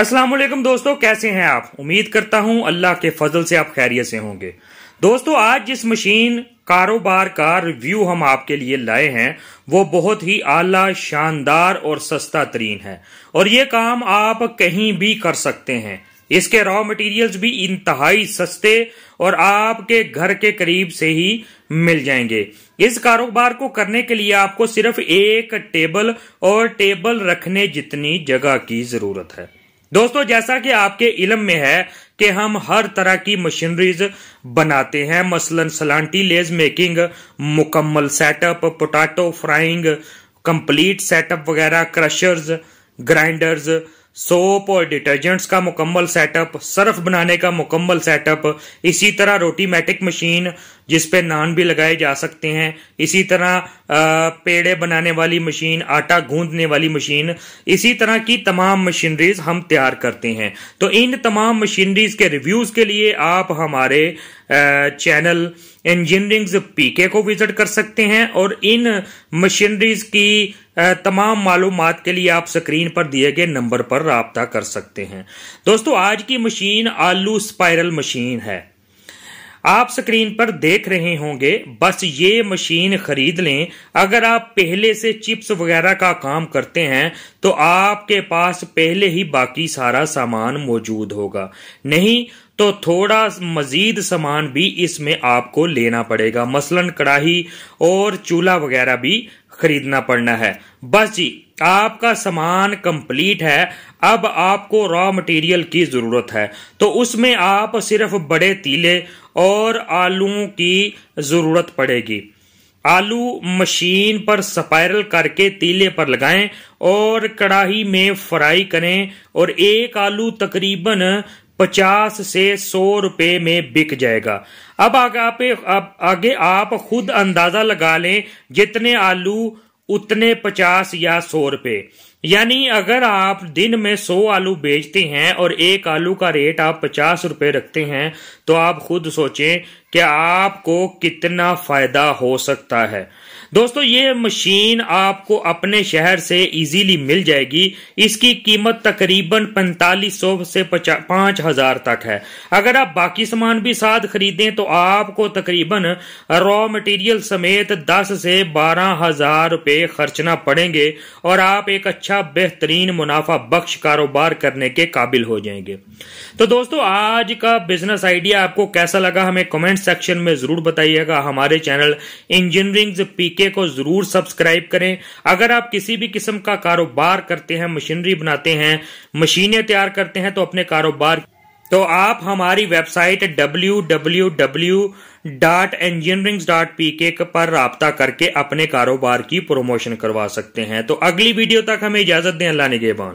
असलम दोस्तों कैसे हैं आप उम्मीद करता हूं अल्लाह के फजल से आप खैरियत से होंगे दोस्तों आज जिस मशीन कारोबार का रिव्यू हम आपके लिए लाए हैं वो बहुत ही आला शानदार और सस्ता तरीन है और ये काम आप कहीं भी कर सकते हैं इसके रॉ मटेरियल्स भी इंतहाई सस्ते और आपके घर के करीब से ही मिल जाएंगे इस कारोबार को करने के लिए आपको सिर्फ एक टेबल और टेबल रखने जितनी जगह की जरूरत है दोस्तों जैसा कि आपके इलम में है कि हम हर तरह की मशीनरीज बनाते हैं मसलन सलांटी लेज मेकिंग मुकम्मल setup potato frying complete setup वगैरह क्रशर्स ग्राइंडर्स सोप और डिटर्जेंट्स का मुकम्मल सेटअप सर्फ बनाने का मुकम्मल सेटअप इसी तरह रोटी मैटिक मशीन जिस पे नान भी लगाए जा सकते हैं इसी तरह पेड़े बनाने वाली मशीन आटा गूंदने वाली मशीन इसी तरह की तमाम मशीनरीज हम तैयार करते हैं तो इन तमाम मशीनरीज के रिव्यूज के लिए आप हमारे चैनल इंजीनियरिंग पीके को विजिट कर सकते हैं और इन मशीनरीज की तमाम मालूम के लिए आप स्क्रीन पर दिए गए नंबर पर रबता कर सकते हैं दोस्तों आज की मशीन आलू स्पाइरल मशीन है आप स्क्रीन पर देख रहे होंगे बस ये मशीन खरीद लें अगर आप पहले से चिप्स वगैरह का काम करते हैं तो आपके पास पहले ही बाकी सारा सामान मौजूद होगा नहीं तो थोड़ा मज़ीद सामान भी इसमें आपको लेना पड़ेगा मसलन कड़ाही और चूल्हा वगैरह भी खरीदना पड़ना है बस जी आपका सामान कंप्लीट है अब आपको रॉ मटेरियल की ज़रूरत है तो उसमें आप सिर्फ बड़े तीले और आलूओं की ज़रूरत पड़ेगी आलू मशीन पर स्पायरल करके तीले पर लगाएं और कड़ाही में फ्राई करें और एक आलू तकरीबन पचास से सौ रुपए में बिक जाएगा अब आगे आप आगे आप खुद अंदाजा लगा लें जितने आलू उतने पचास या सौ रुपए यानी अगर आप दिन में सौ आलू बेचते हैं और एक आलू का रेट आप पचास रुपए रखते हैं तो आप खुद सोचें कि आपको कितना फायदा हो सकता है दोस्तों ये मशीन आपको अपने शहर से इजीली मिल जाएगी इसकी कीमत तकरीबन पैंतालीस सौ से पांच हजार तक है अगर आप बाकी सामान भी साथ खरीदें तो आपको तकरीबन रॉ मटेरियल समेत दस से बारह हजार रूपए खर्चना पड़ेंगे और आप एक अच्छा बेहतरीन मुनाफा बख्श कारोबार करने के काबिल हो जाएंगे तो दोस्तों आज का बिजनेस आइडिया आपको कैसा लगा हमें कमेंट सेक्शन में जरूर बताइएगा हमारे चैनल इंजीनियरिंग पी तरीके को जरूर सब्सक्राइब करें अगर आप किसी भी किस्म का कारोबार करते हैं मशीनरी बनाते हैं मशीनें तैयार करते हैं तो अपने कारोबार तो आप हमारी वेबसाइट www.engineerings.pk पर रबता करके अपने कारोबार की प्रोमोशन करवा सकते हैं तो अगली वीडियो तक हमें इजाजत दें अल्लाह निगेबान